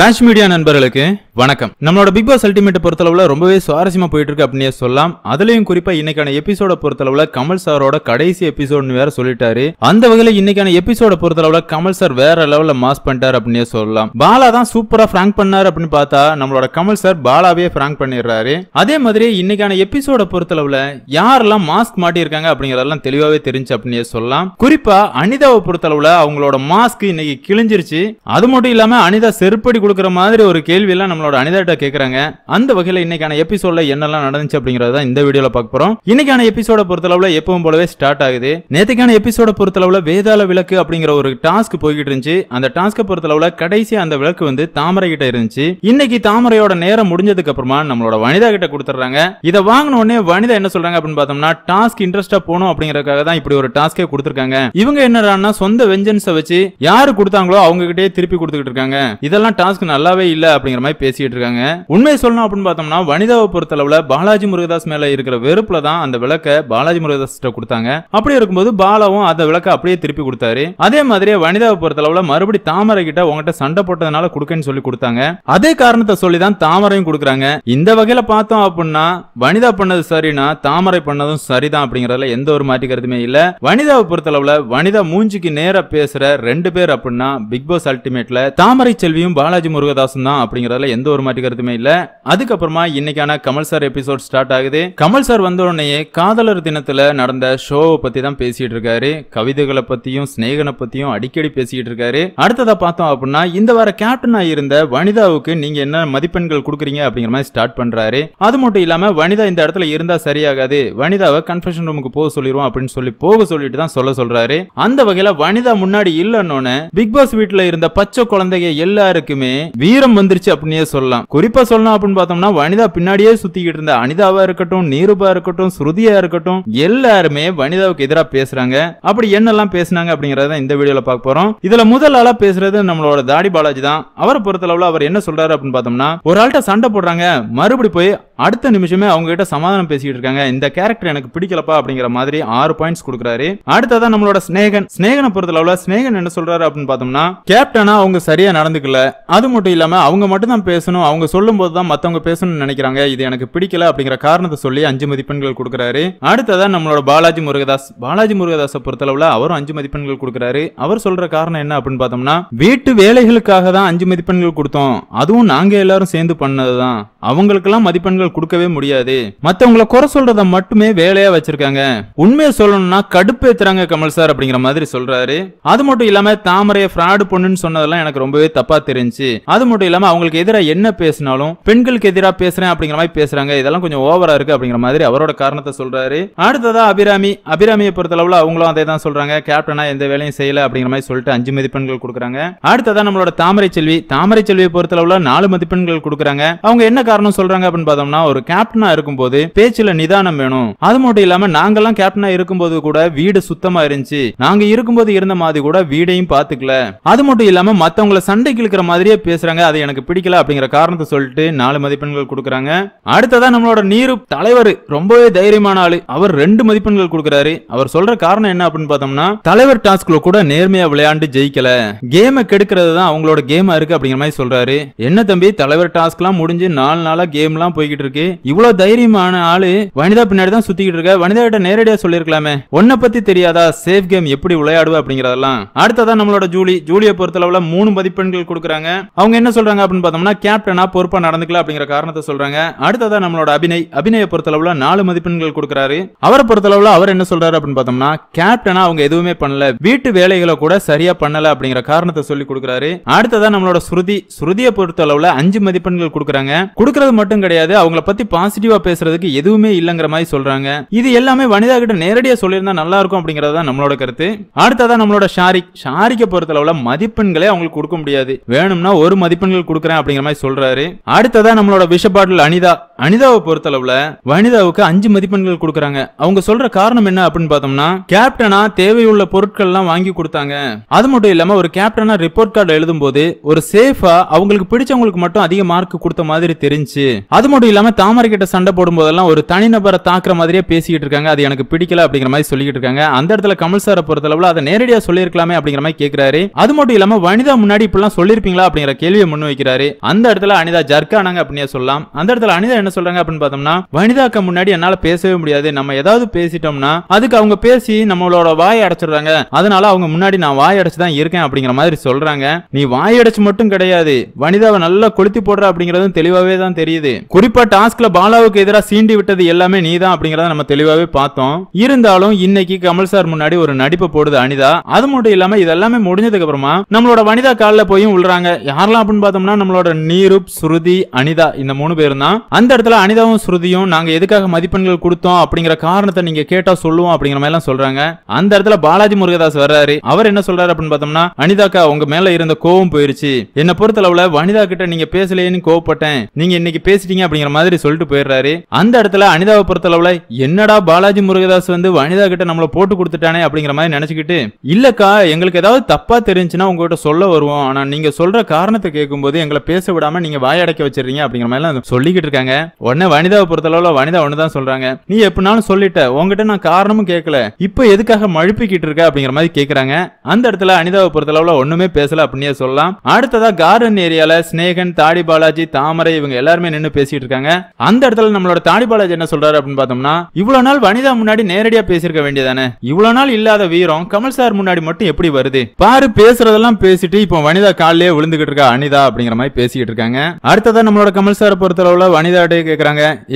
Raj media நண்பர்களுக்கு வணக்கம் நம்மளோட பிக் பாஸ் அல்டிமேட் பொறுத்தளவுல ரொம்பவே சுவாரஸ்யமா போயிட்டு இருக்கு அப்படின்னே சொல்லலாம் அதுலயும் குறிப்பா இன்னைக்கான எபிசோட பொறுத்தளவுல கமல் சாரோட கடைசி எபிசோட்னு வேற சொல்லிட்டாரு அந்த வகையில இன்னைக்கான எபிசோட பொறுத்தளவுல கமல் சார் வேற லெவல்ல மாஸ் பண்ணிட்டாரு அப்படின்னே சொல்லலாம் பாலா தான் சூப்பரா ஃபிராங்க் பண்ணாரு அப்படின்னு பார்த்தா நம்மளோட கமல் சார் பாலாவே பிராங்க் பண்ணிடுறாரு அதே மாதிரி இன்னைக்கான எபிசோட பொறுத்தளவுல யாரெல்லாம் மாஸ்க் மாட்டியிருக்காங்க அப்படிங்கறதெல்லாம் தெளிவாவே தெரிஞ்சு அப்படின்னே சொல்லலாம் குறிப்பா அனிதாவை பொறுத்தளவுல அவங்களோட மாஸ்க் இன்னைக்கு கிழிஞ்சிருச்சு அது மட்டும் இல்லாம அனிதா செருப்படி கொடுக்குற மாதிரி ஒரு கேள்வியெல்லாம் நம்மளோட அனிதாட்ட கேட்குறாங்க அந்த வகையில் இன்னைக்கான எபிசோடில் என்னெல்லாம் நடந்துச்சு தான் இந்த வீடியோவில் பார்க்க போகிறோம் இன்னைக்கான எபிசோட பொறுத்தளவில் எப்பவும் போலவே ஸ்டார்ட் ஆகுது நேற்றுக்கான எபிசோட பொறுத்தளவில் வேதாள விளக்கு அப்படிங்கிற ஒரு டாஸ்க் போய்கிட்டு இருந்துச்சு அந்த டாஸ்க்கை பொறுத்தளவில் கடைசி அந்த விளக்கு வந்து தாமரை கிட்ட இருந்துச்சு இன்னைக்கு தாமரையோட நேரம் முடிஞ்சதுக்கு அப்புறமா நம்மளோட வனிதா கிட்ட கொடுத்துட்றாங்க இதை வாங்கின உடனே வனிதா என்ன சொல்றாங்க அப்படின்னு பார்த்தோம்னா டாஸ்க் இன்ட்ரெஸ்டா போகணும் அப்படிங்கறதுக்காக தான் இப்படி ஒரு டாஸ்கே கொடுத்துருக்காங்க இவங்க என்னடான்னா சொந்த வெஞ்சன்ஸை வச்சு யாரு கொடுத்தாங்களோ அவங்க கிட்டே திருப்பி கொடுத்துக்கிட்டு இருக்காங்க இதெல்லாம் டாஸ்க் மாஸ்க் நல்லாவே இல்ல அப்படிங்கிற மாதிரி பேசிட்டு இருக்காங்க உண்மை சொல்லணும் அப்படின்னு பார்த்தோம்னா வனிதாவை அளவுல பாலாஜி முருகதாஸ் மேல இருக்கிற வெறுப்புல தான் அந்த விளக்க பாலாஜி முருகதாஸ் கிட்ட கொடுத்தாங்க அப்படி இருக்கும்போது பாலாவும் அந்த விளக்க அப்படியே திருப்பி கொடுத்தாரு அதே மாதிரி வனிதாவை அளவுல மறுபடி தாமரை கிட்ட உங்ககிட்ட சண்டை போட்டதுனால கொடுக்கன்னு சொல்லி கொடுத்தாங்க அதே காரணத்தை சொல்லி தான் தாமரையும் கொடுக்குறாங்க இந்த வகையில பார்த்தோம் அப்படின்னா வனிதா பண்ணது சரினா தாமரை பண்ணதும் சரிதான் அப்படிங்கறதுல எந்த ஒரு மாற்றிக்கிறதுமே இல்ல வனிதாவை அளவுல வனிதா மூஞ்சிக்கு நேர பேசுற ரெண்டு பேர் அப்படின்னா பிக் பாஸ் அல்டிமேட்ல தாமரை செல்வியும் பால பாலாஜி முருகதாசன் தான் அப்படிங்கறதுல எந்த ஒரு மாற்று கருத்துமே இல்ல அதுக்கப்புறமா இன்னைக்கான கமல் சார் எபிசோட் ஸ்டார்ட் ஆகுது கமல் சார் வந்த உடனே காதலர் தினத்தில் நடந்த ஷோவை பத்தி தான் பேசிட்டு இருக்காரு கவிதைகளை பற்றியும் ஸ்னேகனை பத்தியும் அடிக்கடி பேசிட்டு இருக்காரு அடுத்ததா பார்த்தோம் அப்படின்னா இந்த வார கேப்டனாக இருந்த வனிதாவுக்கு நீங்க என்ன மதிப்பெண்கள் கொடுக்குறீங்க அப்படிங்கிற மாதிரி ஸ்டார்ட் பண்றாரு அது மட்டும் இல்லாம வனிதா இந்த இடத்துல இருந்தா சரியாகாது வனிதாவை கன்ஃபெஷன் ரூமுக்கு போக சொல்லிடுவோம் அப்படின்னு சொல்லி போக சொல்லிட்டு தான் சொல்ல சொல்றாரு அந்த வகையில வனிதா முன்னாடி இல்லைன்னு பிக் பாஸ் வீட்டில் இருந்த பச்சை குழந்தைய எல்லாருக்குமே எல்லாருக்குமே வீரம் வந்துருச்சு அப்படின்னே சொல்லலாம் குறிப்பா சொல்லலாம் அப்படின்னு பார்த்தோம்னா வனிதா பின்னாடியே சுத்திக்கிட்டு இருந்த அனிதாவா இருக்கட்டும் நீருபா இருக்கட்டும் ஸ்ருதியா இருக்கட்டும் எல்லாருமே வனிதாவுக்கு எதிராக பேசுறாங்க அப்படி என்னெல்லாம் பேசினாங்க அப்படிங்கறத இந்த வீடியோல பார்க்க போறோம் இதுல முதல் ஆளா பேசுறது நம்மளோட தாடி பாலாஜி தான் அவரை பொறுத்தளவுல அவர் என்ன சொல்றாரு அப்படின்னு பார்த்தோம்னா ஒரு ஆள்கிட்ட சண்டை போடுறாங்க மறுபடி போய் அடுத்த நிமிஷமே அவங்க கிட்ட சமாதானம் பேசிக்கிட்டு இருக்காங்க இந்த கேரக்டர் எனக்கு பிடிக்கலப்பா அப்படிங்கிற மாதிரி ஆறு பாயிண்ட்ஸ் கொடுக்குறாரு அடுத்ததான் நம்மளோட ஸ்நேகன் பொறுத்த அளவுல ஸ்நேகன் என்ன சொல்றாரு அப்படின்னு பார்த்தோம்னா கேப்டனா அவங்க சரியா நடந்துக்கல அது மட்டும் இல்லாம அவங்க மட்டும் தான் பேசணும் அவங்க சொல்லும் போது தான் மத்தவங்க பேசணும்னு நினைக்கிறாங்க இது எனக்கு பிடிக்கல அப்படிங்கிற காரணத்தை சொல்லி அஞ்சு மதிப்பெண்கள் கொடுக்குறாரு அடுத்ததான் நம்மளோட பாலாஜி முருகதாஸ் பாலாஜி பொறுத்த அளவுல அவரும் அஞ்சு மதிப்பெண்கள் கொடுக்குறாரு அவர் சொல்ற காரணம் என்ன அப்படின்னு பார்த்தோம்னா வீட்டு வேலைகளுக்காக தான் அஞ்சு மதிப்பெண்கள் கொடுத்தோம் அதுவும் நாங்க எல்லாரும் சேர்ந்து பண்ணதுதான் அவங்களுக்கெல்லாம் மதிப்பெண்கள் கொடுக்கவே முடியாது மத்தவங்களை குறை சொல்றத மட்டுமே வேலையா வச்சிருக்காங்க உண்மையை சொல்லணும்னா கடுப்பேத்துறாங்க கமல் சார் அப்படிங்கிற மாதிரி சொல்றாரு அது மட்டும் இல்லாம தாமரைய ஃப்ராடு பொண்ணுன்னு சொன்னதெல்லாம் எனக்கு ரொம்பவே தப்பா தெரிஞ்சு அது மட்டும் இல்லாம அவங்களுக்கு எதிராக என்ன பேசினாலும் பெண்களுக்கு எதிராக பேசுறேன் அப்படிங்கிற மாதிரி பேசுறாங்க இதெல்லாம் கொஞ்சம் ஓவரா இருக்கு அப்படிங்கிற மாதிரி அவரோட காரணத்தை சொல்றாரு அடுத்ததா அபிராமி அபிராமியை அளவுல அவங்களும் அதே தான் சொல்றாங்க கேப்டனா எந்த வேலையும் செய்யல அப்படிங்கிற மாதிரி சொல்லிட்டு அஞ்சு மதிப்பெண்கள் கொடுக்குறாங்க அடுத்ததா நம்மளோட தாமரை செல்வி தாமரை செல்வியை அளவுல நாலு மதிப்பெண்கள் கொடுக்குறாங்க அவங்க என்ன காரணம் சொல்றாங்க அப்படின்னு பார்த்தோம்னா ஒரு கேப்டனா இருக்கும்போது பேச்சுல நிதானம் வேணும் அது மட்டும் இல்லாம நாங்கெல்லாம் கேப்டனா இருக்கும்போது கூட வீடு சுத்தமா இருந்துச்சு நாங்க இருக்கும்போது இருந்த மாதிரி கூட வீடையும் பாத்துக்கல அது மட்டும் இல்லாம மத்தவங்கள சண்டைக்கு இழுக்கிற மாதிரியே பேசுறாங்க அது எனக்கு பிடிக்கல அப்படிங்கிற காரணத்தை சொல்லிட்டு நாலு மதிப்பெண்கள் கொடுக்குறாங்க அடுத்ததா நம்மளோட நீரு தலைவர் ரொம்பவே தைரியமான ஆளு அவர் ரெண்டு மதிப்பெண்கள் கொடுக்குறாரு அவர் சொல்ற காரணம் என்ன அப்படின்னு பார்த்தோம்னா தலைவர் டாஸ்க்ல கூட நேர்மையா விளையாண்டு ஜெயிக்கல கேமை கெடுக்கிறது தான் அவங்களோட கேமா இருக்கு அப்படிங்கிற மாதிரி சொல்றாரு என்ன தம்பி தலைவர் டாஸ்க் எல்லாம் முடிஞ்சு நாலு நாளா கேம் எல்லாம் போய்கிட்டு சுத்திக்கிட்டு இருக்கு இவ்வளவு தைரியமான ஆளு வனிதா பின்னாடி சுத்திக்கிட்டு இருக்க வனிதா கிட்ட நேரடியா சொல்லிருக்கலாமே உன்னை பத்தி தெரியாதா சேஃப் கேம் எப்படி விளையாடுவ அப்படிங்கறதெல்லாம் அடுத்ததான் நம்மளோட ஜூலி ஜூலியை பொறுத்தளவுல மூணு மதிப்பெண்கள் கொடுக்குறாங்க அவங்க என்ன சொல்றாங்க அப்படின்னு பார்த்தோம்னா கேப்டனா பொறுப்பா நடந்துக்கலாம் அப்படிங்கிற காரணத்தை சொல்றாங்க அடுத்ததா நம்மளோட அபிநய் அபிநய பொறுத்தளவுல நாலு மதிப்பெண்கள் கொடுக்குறாரு அவரை பொறுத்தளவுல அவர் என்ன சொல்றாரு அப்படின்னு பார்த்தோம்னா கேப்டனா அவங்க எதுவுமே பண்ணல வீட்டு வேலைகளை கூட சரியா பண்ணல அப்படிங்கிற காரணத்தை சொல்லி கொடுக்குறாரு அடுத்ததான் நம்மளோட ஸ்ருதி ஸ்ருதியை பொறுத்தளவுல அஞ்சு மதிப்பெண்கள் கொடுக்குறாங்க கொடுக்கறது மட்டும் கிடையாது அவங்க அவங்களை பத்தி பாசிட்டிவா பேசுறதுக்கு எதுவுமே இல்லங்கிற மாதிரி சொல்றாங்க இது எல்லாமே வனிதா கிட்ட நேரடியா சொல்லியிருந்தா நல்லா இருக்கும் அப்படிங்கறத நம்மளோட கருத்து அடுத்ததான் நம்மளோட ஷாரிக் ஷாரிக்கை பொறுத்தளவுல மதிப்பெண்களே அவங்களுக்கு கொடுக்க முடியாது வேணும்னா ஒரு மதிப்பெண்கள் கொடுக்குறேன் அப்படிங்கிற மாதிரி சொல்றாரு அடுத்ததான் நம்மளோட விஷ பாட்டில் அனிதா அனிதாவை பொறுத்தளவுல வனிதாவுக்கு அஞ்சு மதிப்பெண்கள் கொடுக்குறாங்க அவங்க சொல்ற காரணம் என்ன அப்படின்னு பார்த்தோம்னா கேப்டனா தேவையுள்ள பொருட்கள் எல்லாம் வாங்கி கொடுத்தாங்க அது மட்டும் இல்லாம ஒரு கேப்டனா ரிப்போர்ட் கார்டு எழுதும் போது ஒரு சேஃபா அவங்களுக்கு பிடிச்சவங்களுக்கு மட்டும் அதிக மார்க் கொடுத்த மாதிரி தெரிஞ்சு அது மட்டும் இல்லாம இல்லாமல் தாமரை கிட்ட சண்டை போடும்போதெல்லாம் ஒரு தனிநபரை தாக்குற மாதிரியே பேசிக்கிட்டு இருக்காங்க அது எனக்கு பிடிக்கல அப்படிங்கிற மாதிரி சொல்லிக்கிட்டு இருக்காங்க அந்த இடத்துல கமல் சாரை பொறுத்தளவில் அதை நேரடியாக சொல்லியிருக்கலாமே அப்படிங்கிற மாதிரி கேட்கிறாரு அது மட்டும் இல்லாம வனிதா முன்னாடி இப்படிலாம் சொல்லியிருப்பீங்களா அப்படிங்கிற கேள்வியை முன் வைக்கிறாரு அந்த இடத்துல அனிதா ஜர்க்கானாங்க அப்படின்னு சொல்லலாம் அந்த இடத்துல அனிதா என்ன சொல்றாங்க அப்படின்னு பார்த்தோம்னா வனிதாக்கு முன்னாடி என்னால பேசவே முடியாது நம்ம ஏதாவது பேசிட்டோம்னா அதுக்கு அவங்க பேசி நம்மளோட வாய் அடைச்சிடுறாங்க அதனால அவங்க முன்னாடி நான் வாய் அடைச்சு தான் இருக்கேன் அப்படிங்கிற மாதிரி சொல்றாங்க நீ வாய் அடைச்சு மட்டும் கிடையாது வனிதாவை நல்லா கொளுத்தி போடுற அப்படிங்கறதும் தெளிவாவே தான் தெரியுது குறிப்பாட்டு டாஸ்க்ல பாலாவுக்கு எதிராக சீண்டி விட்டது எல்லாமே நீ தான் அப்படிங்கறத நம்ம தெளிவாவே பார்த்தோம் இருந்தாலும் இன்னைக்கு கமல் சார் முன்னாடி ஒரு நடிப்பு போடுது அனிதா அது மட்டும் இல்லாம இதெல்லாமே முடிஞ்சதுக்கு அப்புறமா நம்மளோட வனிதா காலில் போயும் உள்றாங்க யாரெல்லாம் அப்படின்னு பார்த்தோம்னா நம்மளோட நீரூப் ஸ்ருதி அனிதா இந்த மூணு பேரும் தான் அந்த இடத்துல அனிதாவும் ஸ்ருதியும் நாங்க எதுக்காக மதிப்பெண்கள் கொடுத்தோம் அப்படிங்கிற காரணத்தை நீங்க கேட்டா சொல்லுவோம் அப்படிங்கிற மாதிரி எல்லாம் சொல்றாங்க அந்த இடத்துல பாலாஜி முருகதாஸ் வர்றாரு அவர் என்ன சொல்றாரு அப்படின்னு பார்த்தோம்னா அனிதாக்கா உங்க மேல இருந்த கோவம் போயிருச்சு என்ன பொறுத்தளவுல வனிதா கிட்ட நீங்க பேசலையேன்னு கோவப்பட்டேன் நீங்க இன்னைக்கு பேசிட்டீங்க அப்படிங்கிற மாதிரி மாதிரி சொல்லிட்டு போயிடுறாரு அந்த இடத்துல அனிதாவை அளவுல என்னடா பாலாஜி முருகதாஸ் வந்து வனிதா கிட்ட நம்மள போட்டு கொடுத்துட்டானே அப்படிங்கிற மாதிரி நினைச்சுக்கிட்டு இல்லக்கா எங்களுக்கு ஏதாவது தப்பா தெரிஞ்சுன்னா உங்ககிட்ட சொல்ல வருவோம் ஆனா நீங்க சொல்ற காரணத்தை கேட்கும்போது எங்களை பேச விடாம நீங்க வாயடைக்க வச்சிருக்கீங்க அப்படிங்கிற மாதிரி சொல்லிக்கிட்டு இருக்காங்க உடனே வனிதாவை அளவுல வனிதா ஒண்ணுதான் சொல்றாங்க நீ எப்படினாலும் சொல்லிட்ட உங்ககிட்ட நான் காரணமும் கேட்கல இப்போ எதுக்காக மழுப்பிக்கிட்டு இருக்க அப்படிங்கிற மாதிரி கேக்குறாங்க அந்த இடத்துல அனிதாவை அளவுல ஒண்ணுமே பேசல அப்படின்னே சொல்லலாம் அடுத்ததா கார்டன் ஏரியால ஸ்னேகன் தாடி பாலாஜி தாமரை இவங்க எல்லாருமே நின்று பேசிட்டு இருக்காங்க அந்த இடத்துல நம்மளோட தாடி பாலாஜி என்ன சொல்றாரு அப்படின்னு பார்த்தோம்னா இவ்வளவு நாள் வனிதா முன்னாடி நேரடியா வேண்டியதானே இவ்வளவு நாள் இல்லாத வீரம் கமல் சார் முன்னாடி மட்டும் எப்படி வருது பாரு பேசுறதெல்லாம் பேசிட்டு இப்போ வனிதா காலிலே விழுந்துகிட்டு இருக்கா அனிதா அப்படிங்கிற மாதிரி பேசிக்கிட்டு இருக்காங்க அடுத்ததான் நம்மளோட கமல்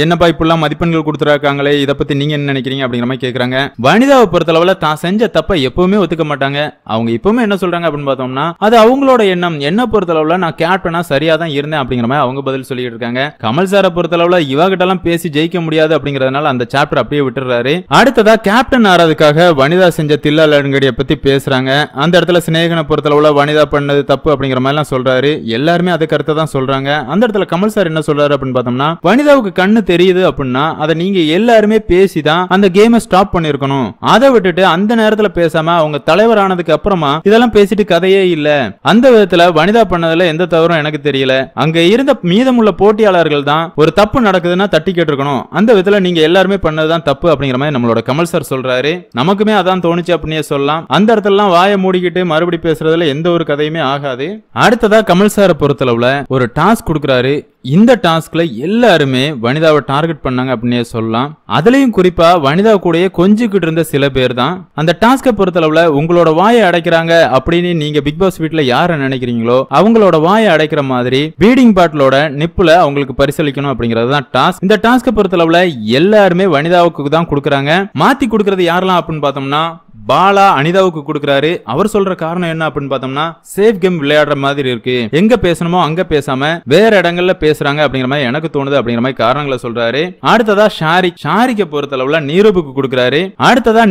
என்னப்பா இப்பெல்லாம் மதிப்பெண்கள் கொடுத்துருக்காங்களே இதை பத்தி நீங்க என்ன நினைக்கிறீங்க அப்படிங்கிற மாதிரி கேட்கறாங்க வனிதாவை அளவுல தான் செஞ்ச தப்பை எப்பவுமே ஒத்துக்க மாட்டாங்க அவங்க இப்பவுமே என்ன சொல்றாங்க அப்படின்னு பார்த்தோம்னா அது அவங்களோட எண்ணம் என்ன அளவுல நான் கேப்டனா சரியா தான் இருந்தேன் அப்படிங்கிற மாதிரி அவங்க பதில் சொல்லிட்டு இருக்காங்க கமல் சாரை பொறுத்தளவுல எல்லாம் பேசி ஜெயிக்க முடியாது அப்படிங்கறதுனால அந்த சாப்டர் அப்படியே விட்டுறாரு அடுத்ததா கேப்டன் ஆறதுக்காக வனிதா செஞ்ச தில்லால் அடுங்கடியை பத்தி பேசுறாங்க அந்த இடத்துல சிநேகனை பொறுத்தளவுல வனிதா பண்ணது தப்பு அப்படிங்கிற மாதிரி எல்லாம் சொல்றாரு எல்லாருமே அதை கருத்தை தான் சொல்றாங்க அந்த இடத்துல கமல் சார் என்ன சொல்றாரு அப்படின்னு பார்த்தோம்னா வனிதாவுக்கு கண்ணு தெரியுது அப்படின்னா அதை நீங்க எல்லாருமே பேசிதான் அந்த கேமை ஸ்டாப் பண்ணிருக்கணும் அதை விட்டுட்டு அந்த நேரத்துல பேசாம அவங்க தலைவர் ஆனதுக்கு அப்புறமா இதெல்லாம் பேசிட்டு கதையே இல்ல அந்த விதத்துல வனிதா பண்ணதுல எந்த தவறும் எனக்கு தெரியல அங்க இருந்த மீதமுள்ள போட்டியாளர்கள் தான் ஒரு தப்பு நடக்குதுன்னா தட்டி கேட்டிருக்கணும் அந்த விதத்துல நீங்க எல்லாருமே பண்ணதுதான் தப்பு அப்படிங்கிற மாதிரி நம்மளோட கமல் சார் சொல்றாரு நமக்குமே அதான் தோணுச்சு அப்படின்னே சொல்லலாம் அந்த இடத்துலலாம் வாயை மூடிக்கிட்டு மறுபடி பேசுறதுல எந்த ஒரு கதையுமே ஆகாது அடுத்ததா கமல் சாரை பொறுத்தளவுல ஒரு டாஸ்க் கொடுக்குறாரு இந்த டாஸ்க்ல எல்லாருமே வனிதாவை டார்கெட் பண்ணாங்க அப்படின்னு சொல்லலாம் அதுலயும் குறிப்பா வனிதா கூடயே கொஞ்சிக்கிட்டு இருந்த சில பேர் தான் அந்த டாஸ்கை அளவுல உங்களோட வாயை அடைக்கிறாங்க அப்படின்னு நீங்க பிக் பாஸ் வீட்டுல யார நினைக்கிறீங்களோ அவங்களோட வாயை அடைக்கிற மாதிரி பீடிங் பாட்டிலோட நிப்புல அவங்களுக்கு பரிசளிக்கணும் அப்படிங்கிறது தான் டாஸ்க் இந்த டாஸ்கை அளவுல எல்லாருமே வனிதாவுக்கு தான் கொடுக்குறாங்க மாத்தி கொடுக்கறது யாரெல்லாம் அப்படின்னு பார்த்தோம்னா பாலா அனிதாவுக்கு கொடுக்குறாரு அவர் சொல்ற காரணம் என்ன அப்படின்னு பார்த்தோம்னா சேஃப் கேம் விளையாடுற மாதிரி இருக்கு எங்க பேசணுமோ அங்க பேசாம வேற இடங்கள்ல பேசுறாங்க அப்படிங்கிற மாதிரி எனக்கு தோணுது அப்படிங்கிற மாதிரி காரணங்களை சொல்றாரு அடுத்ததா ஷாரிக் ஷாரிக்கை அளவுல நீரூபுக்கு கொடுக்குறாரு அடுத்ததா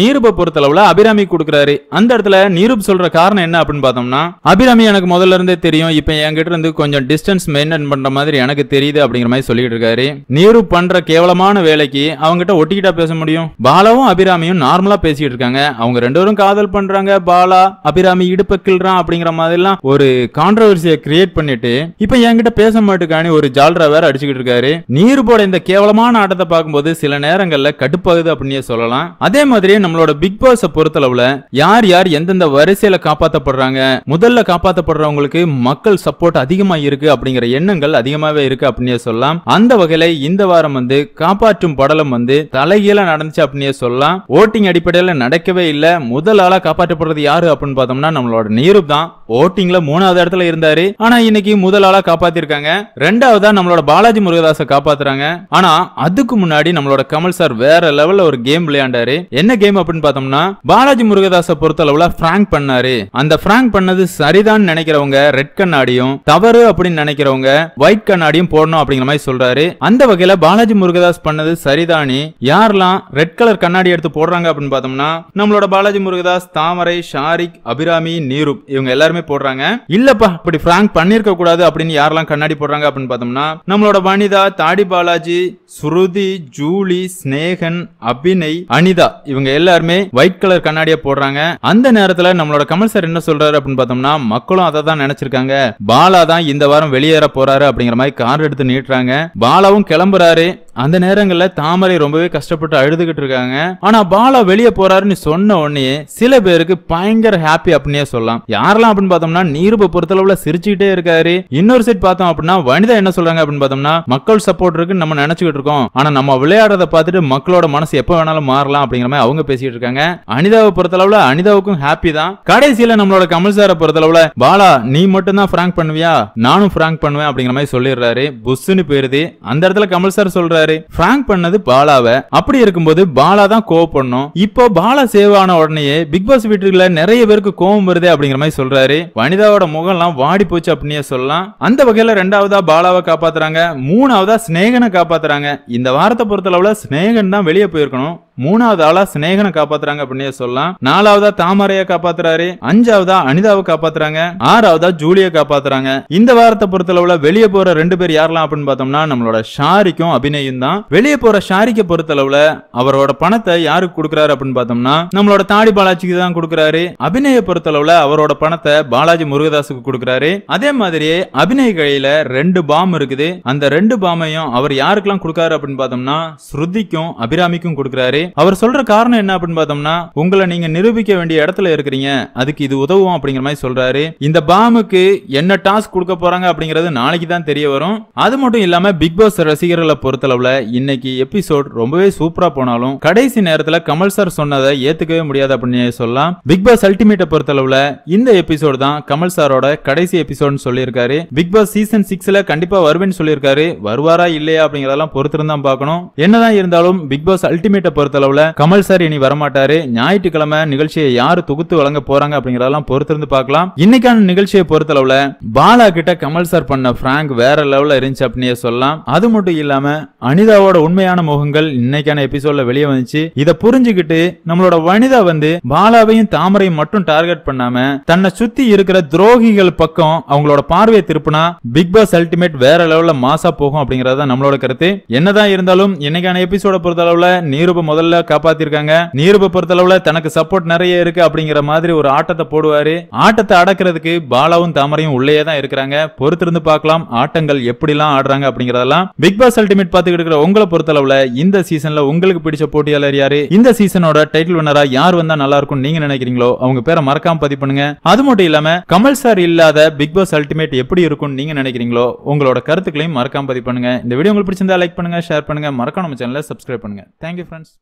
நீரூப் பொறுத்த அளவுல அபிராமி கொடுக்குறாரு அந்த இடத்துல நீரூப் சொல்ற காரணம் என்ன அப்படின்னு பார்த்தோம்னா அபிராமி எனக்கு முதல்ல இருந்தே தெரியும் இப்ப என்கிட்ட இருந்து கொஞ்சம் டிஸ்டன்ஸ் மெயின்டைன் பண்ற மாதிரி எனக்கு தெரியுது அப்படிங்கிற மாதிரி சொல்லிட்டு இருக்காரு நீரூப் பண்ற கேவலமான வேலைக்கு அவங்ககிட்ட ஒட்டிக்கிட்டா பேச முடியும் பாலாவும் அபிராமியும் நார்மலா பேசிட்டு இருக்காங்க இருக்காங்க அவங்க ரெண்டு பேரும் காதல் பண்றாங்க பாலா அபிராமி இடுப்ப கிள்றான் அப்படிங்கிற மாதிரிலாம் ஒரு கான்ட்ரவர்சியை கிரியேட் பண்ணிட்டு இப்ப என்கிட்ட பேச மாட்டுக்கானு ஒரு ஜால்ரா வேற அடிச்சுக்கிட்டு இருக்காரு நீர் போட இந்த கேவலமான ஆட்டத்தை பார்க்கும்போது சில நேரங்கள்ல கடுப்பாகுது அப்படின்னு சொல்லலாம் அதே மாதிரி நம்மளோட பிக் பாஸ் பொறுத்தளவுல யார் யார் எந்தெந்த வரிசையில காப்பாற்றப்படுறாங்க முதல்ல காப்பாற்றப்படுறவங்களுக்கு மக்கள் சப்போர்ட் அதிகமா இருக்கு அப்படிங்கிற எண்ணங்கள் அதிகமாவே இருக்கு அப்படின்னு சொல்லலாம் அந்த வகையில இந்த வாரம் வந்து காப்பாற்றும் படலம் வந்து தலைகீழ நடந்துச்சு அப்படின்னு சொல்லலாம் ஓட்டிங் அடிப்படையில் நடக்க நடக்கவே இல்லை முதல் ஆளாக காப்பாற்றப்படுறது யாரு அப்படின்னு பார்த்தோம்னா நம்மளோட நீரூப் தான் ஓட்டிங்ல மூணாவது இடத்துல இருந்தாரு ஆனா இன்னைக்கு முதல் ஆளாக காப்பாத்திருக்காங்க ரெண்டாவதா நம்மளோட பாலாஜி முருகதாச காப்பாத்துறாங்க ஆனா அதுக்கு முன்னாடி நம்மளோட கமல் சார் வேற லெவல்ல ஒரு கேம் விளையாண்டாரு என்ன கேம் அப்படின்னு பார்த்தோம்னா பாலாஜி முருகதாச பொறுத்த அளவுல பிராங்க் பண்ணாரு அந்த பிராங்க் பண்ணது சரிதான் நினைக்கிறவங்க ரெட் கண்ணாடியும் தவறு அப்படின்னு நினைக்கிறவங்க ஒயிட் கண்ணாடியும் போடணும் அப்படிங்கிற மாதிரி சொல்றாரு அந்த வகையில பாலாஜி முருகதாஸ் பண்ணது சரிதானி யாரெல்லாம் ரெட் கலர் கண்ணாடி எடுத்து போடுறாங்க அப்படின்னு பார்த்தோம்னா நம்மளோட பாலாஜி முருகதாஸ் தாமரை ஷாரிக் அபிராமி நீரூப் இவங்க எல்லாருமே போடுறாங்க இல்லப்பா இப்படி பிராங்க் பண்ணிருக்க கூடாது அப்படின்னு யாரெல்லாம் கண்ணாடி போடுறாங்க அப்படின்னு பார்த்தோம்னா நம்மளோட வனிதா தாடி பாலாஜி ஸ்ருதி ஜூலி ஸ்னேகன் அபிநய் அனிதா இவங்க எல்லாருமே ஒயிட் கலர் கண்ணாடிய போடுறாங்க அந்த நேரத்துல நம்மளோட கமல் சார் என்ன சொல்றாரு அப்படின்னு பார்த்தோம்னா மக்களும் அதை தான் நினைச்சிருக்காங்க பாலா தான் இந்த வாரம் வெளியேற போறாரு அப்படிங்கிற மாதிரி கார் எடுத்து நீட்டுறாங்க பாலாவும் கிளம்புறாரு அந்த நேரங்கள்ல தாமரை ரொம்பவே கஷ்டப்பட்டு அழுதுகிட்டு இருக்காங்க ஆனா பாலா வெளியே போறாருன்னு சொன்ன உடனே சில பேருக்கு பயங்கர ஹாப்பி அப்படின்னே சொல்லலாம் யாரெல்லாம் அப்படின்னு பார்த்தோம்னா நீருப பொறுத்தளவுல சிரிச்சுக்கிட்டே இருக்காரு இன்னொரு சைட் பார்த்தோம் அப்படின்னா வனிதா என்ன சொல்றாங்க அப்படின்னு பார்த்தோம்னா மக்கள் சப்போர்ட் இருக்குன்னு நம்ம நினைச்சுக்கிட்டு இருக்கோம் ஆனா நம்ம விளையாடுறத பார்த்துட்டு மக்களோட மனசு எப்ப வேணாலும் மாறலாம் அப்படிங்கிற மாதிரி அவங்க பேசிட்டு இருக்காங்க அனிதாவை பொறுத்தளவுல அனிதாவுக்கும் ஹாப்பி தான் கடைசியில நம்மளோட கமல் சாரை பொறுத்தளவுல பாலா நீ மட்டும் தான் ஃபிராங்க் பண்ணுவியா நானும் பிராங்க் பண்ணுவேன் அப்படிங்கிற மாதிரி சொல்லிடுறாரு புஷ்ஷுன்னு போயிருது அந்த இடத்துல கமல் சார் சொல்ற சொல்றாரு பிராங்க் பண்ணது பாலாவை அப்படி இருக்கும்போது பாலா தான் கோவப்படணும் இப்போ பாலா சேவ் ஆன உடனே பிக் பாஸ் வீட்டுக்குள்ள நிறைய பேருக்கு கோவம் வருது அப்படிங்கிற மாதிரி சொல்றாரு வனிதாவோட முகம்லாம் வாடி போச்சு அப்படின்னு சொல்லலாம் அந்த வகையில ரெண்டாவதா பாலாவை காப்பாத்துறாங்க மூணாவதா ஸ்னேகனை காப்பாத்துறாங்க இந்த வாரத்தை பொறுத்தளவுல ஸ்னேகன் தான் வெளியே போயிருக்கணும் மூணாவது ஆளா சிநேகனை காப்பாத்துறாங்க அப்படின்னே சொல்லலாம் நாலாவதா தாமரையை காப்பாத்துறாரு அஞ்சாவதா அனிதாவை காப்பாத்துறாங்க ஆறாவதா ஜூலியை காப்பாத்துறாங்க இந்த வாரத்தை பொறுத்தளவுல வெளியே போற ரெண்டு பேர் யாரெல்லாம் அப்படின்னு பார்த்தோம்னா நம்மளோட ஷாரிக்கும் அபிநயும் தான் வெளியே போற ஷாரிக்கை பொறுத்தளவுல அவரோட பணத்தை யாருக்கு கொடுக்குறாரு அப்படின்னு பார்த்தோம்னா நம்மளோட தாடி பாலாஜிக்கு தான் கொடுக்குறாரு அபிநய பொறுத்தளவுல அவரோட பணத்தை பாலாஜி முருகதாஸுக்கு கொடுக்குறாரு அதே மாதிரியே அபிநய கையில ரெண்டு பாம் இருக்குது அந்த ரெண்டு பாமையும் அவர் யாருக்கெல்லாம் கொடுக்காரு அப்படின்னு பார்த்தோம்னா ஸ்ருதிக்கும் அபிராமிக்கும் கொடுக்குறாரு அவர் சொல்ற காரணம் என்ன அப்படின்னு பார்த்தோம்னா உங்களை நீங்க நிரூபிக்க வேண்டிய இடத்துல இருக்கிறீங்க அதுக்கு இது உதவும் அப்படிங்கிற மாதிரி சொல்றாரு இந்த பாமுக்கு என்ன டாஸ்க் கொடுக்க போறாங்க அப்படிங்கிறது நாளைக்கு தான் தெரிய வரும் அது மட்டும் இல்லாம பிக் பாஸ் ரசிகர்களை பொறுத்தளவுல இன்னைக்கு எபிசோட் ரொம்பவே சூப்பரா போனாலும் கடைசி நேரத்துல கமல் சார் சொன்னதை ஏத்துக்கவே முடியாது அப்படின்னு சொல்லலாம் பிக் பாஸ் அல்டிமேட்டை பொறுத்தளவுல இந்த எபிசோடு தான் கமல் சாரோட கடைசி எபிசோட்னு சொல்லியிருக்காரு பிக் பாஸ் சீசன் சிக்ஸ்ல கண்டிப்பா வருவேன்னு சொல்லியிருக்காரு வருவாரா இல்லையா அப்படிங்கறதெல்லாம் பொறுத்திருந்தான் பார்க்கணும் என்னதான் இருந்தாலும் பிக் பாஸ் அல்டிமேட்டை பொறுத்த பொறுத்தளவுல கமல் சார் இனி வரமாட்டாரு ஞாயிற்றுக்கிழமை நிகழ்ச்சியை யாரு தொகுத்து வழங்க போறாங்க அப்படிங்கறதெல்லாம் பொறுத்திருந்து பார்க்கலாம் இன்னைக்கான நிகழ்ச்சியை பொறுத்தளவுல பாலா கிட்ட கமல் சார் பண்ண பிராங்க் வேற லெவல்ல இருந்துச்சு அப்படின்னே சொல்லலாம் அது மட்டும் இல்லாம அனிதாவோட உண்மையான முகங்கள் இன்னைக்கான எபிசோட்ல வெளியே வந்துச்சு இதை புரிஞ்சுக்கிட்டு நம்மளோட வனிதா வந்து பாலாவையும் தாமரையும் மட்டும் டார்கெட் பண்ணாம தன்னை சுத்தி இருக்கிற துரோகிகள் பக்கம் அவங்களோட பார்வையை திருப்பினா பிக் பாஸ் அல்டிமேட் வேற லெவல்ல மாசா போகும் அப்படிங்கறத நம்மளோட கருத்து என்னதான் இருந்தாலும் இன்னைக்கான எபிசோட பொறுத்த அளவுல நீரூப முதல் முதல்ல காப்பாத்திருக்காங்க நீருப பொறுத்தளவுல தனக்கு சப்போர்ட் நிறைய இருக்கு அப்படிங்கிற மாதிரி ஒரு ஆட்டத்தை போடுவாரு ஆட்டத்தை அடக்கிறதுக்கு பாலாவும் தாமரையும் உள்ளே தான் இருக்கிறாங்க பொறுத்திருந்து பார்க்கலாம் ஆட்டங்கள் எப்படி எல்லாம் ஆடுறாங்க அப்படிங்கறதெல்லாம் பிக் பாஸ் அல்டிமேட் பாத்துக்கிட்டு இருக்கிற உங்களை பொறுத்தளவுல இந்த சீசன்ல உங்களுக்கு பிடிச்ச போட்டியாளர் யாரு இந்த சீசனோட டைட்டில் வினரா யார் வந்தா நல்லா இருக்கும் நீங்க நினைக்கிறீங்களோ அவங்க பேரை மறக்காம பதிவு பண்ணுங்க அது மட்டும் இல்லாம கமல் சார் இல்லாத பிக் பாஸ் அல்டிமேட் எப்படி இருக்கும் நீங்க நினைக்கிறீங்களோ உங்களோட கருத்துக்களையும் மறக்காம பதிவு பண்ணுங்க இந்த வீடியோ உங்களுக்கு பிடிச்சிருந்தா லைக் பண்ணுங்க ஷேர் பண்ணுங்க மறக்காம நம்ம சேனலை சப்ஸ்கிரைப் பண்ணுங்க தேங்க்யூ ஃப்ரெண்ட்ஸ்